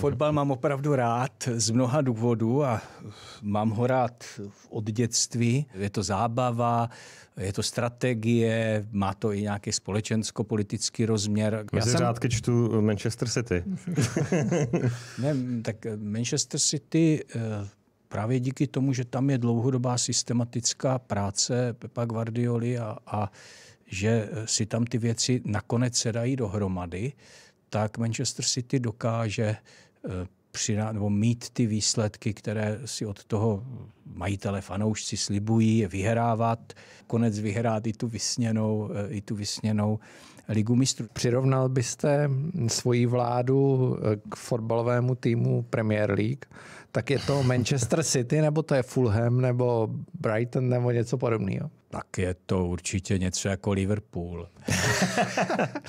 Fotbal mám opravdu rád z mnoha důvodů a mám ho rád od dětství. Je to zábava, je to strategie, má to i nějaký společensko-politický rozměr. Mezi Já řádky čtu Manchester City. ne, tak eh, Manchester City eh, právě díky tomu, že tam je dlouhodobá systematická práce Pepa Guardioli a, a že eh, si tam ty věci nakonec sedají dohromady, tak Manchester City dokáže Eh, přirá, nebo mít ty výsledky, které si od toho majitele fanoušci slibují, vyhrávat, konec vyhrát i tu vysněnou, eh, i tu vysněnou ligu mistrů. Přirovnal byste svoji vládu eh, k fotbalovému týmu Premier League, tak je to Manchester City, nebo to je Fulham, nebo Brighton, nebo něco podobného? Tak je to určitě něco jako Liverpool.